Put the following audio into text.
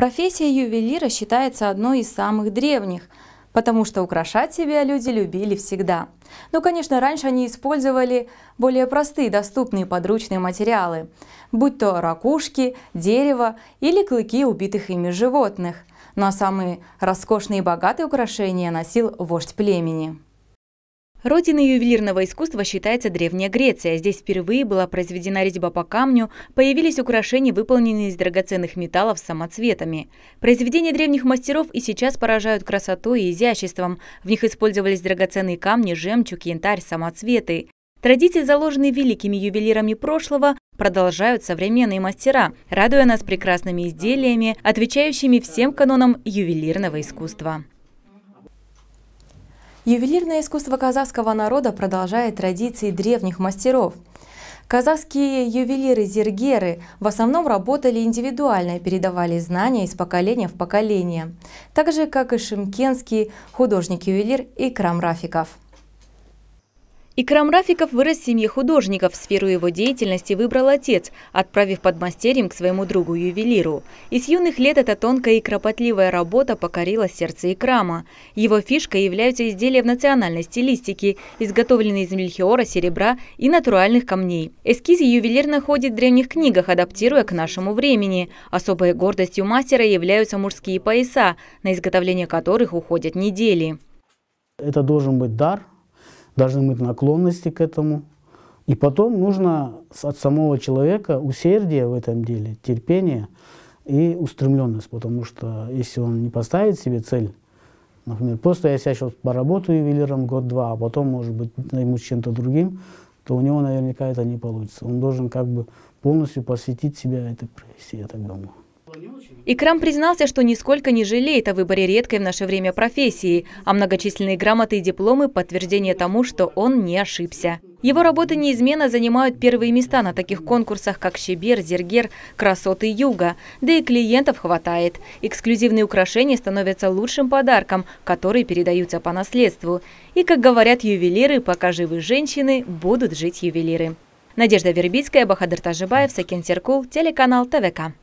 Профессия ювелира считается одной из самых древних, потому что украшать себя люди любили всегда. Но, ну, конечно, раньше они использовали более простые доступные подручные материалы, будь то ракушки, дерево или клыки убитых ими животных. Но ну, а самые роскошные и богатые украшения носил вождь племени. Родиной ювелирного искусства считается Древняя Греция. Здесь впервые была произведена резьба по камню, появились украшения, выполненные из драгоценных металлов с самоцветами. Произведения древних мастеров и сейчас поражают красотой и изяществом. В них использовались драгоценные камни, жемчуг, янтарь, самоцветы. Традиции, заложенные великими ювелирами прошлого, продолжают современные мастера, радуя нас прекрасными изделиями, отвечающими всем канонам ювелирного искусства. Ювелирное искусство казахского народа продолжает традиции древних мастеров. Казахские ювелиры-зергеры в основном работали индивидуально, передавали знания из поколения в поколение, так же, как и шимкенский художник-ювелир Икрам Рафиков. Икрам Рафиков вырос в семье художников. Сферу его деятельности выбрал отец, отправив подмастерьем к своему другу-ювелиру. И с юных лет эта тонкая и кропотливая работа покорила сердце Икрама. Его фишкой являются изделия в национальной стилистике, изготовленные из мельхиора, серебра и натуральных камней. Эскизы ювелир находит в древних книгах, адаптируя к нашему времени. Особой гордостью мастера являются мужские пояса, на изготовление которых уходят недели. Это должен быть дар – должны быть наклонности к этому. И потом нужно от самого человека усердие в этом деле, терпение и устремленность, потому что если он не поставит себе цель, например, просто я сейчас поработаю ювелиром год-два, а потом, может быть, займусь чем-то другим, то у него наверняка это не получится. Он должен как бы полностью посвятить себя этой профессии, я так думаю. Икрам признался, что нисколько не жалеет о выборе редкой в наше время профессии, а многочисленные грамоты и дипломы – подтверждение тому, что он не ошибся. Его работы неизменно занимают первые места на таких конкурсах, как «Щебер», «Зергер», «Красоты Юга». Да и клиентов хватает. Эксклюзивные украшения становятся лучшим подарком, которые передаются по наследству. И, как говорят ювелиры, пока живы женщины, будут жить ювелиры. Надежда Вербицкая, Бахадыр Тажибаев, Сакин Серкул, телеканал ТВК.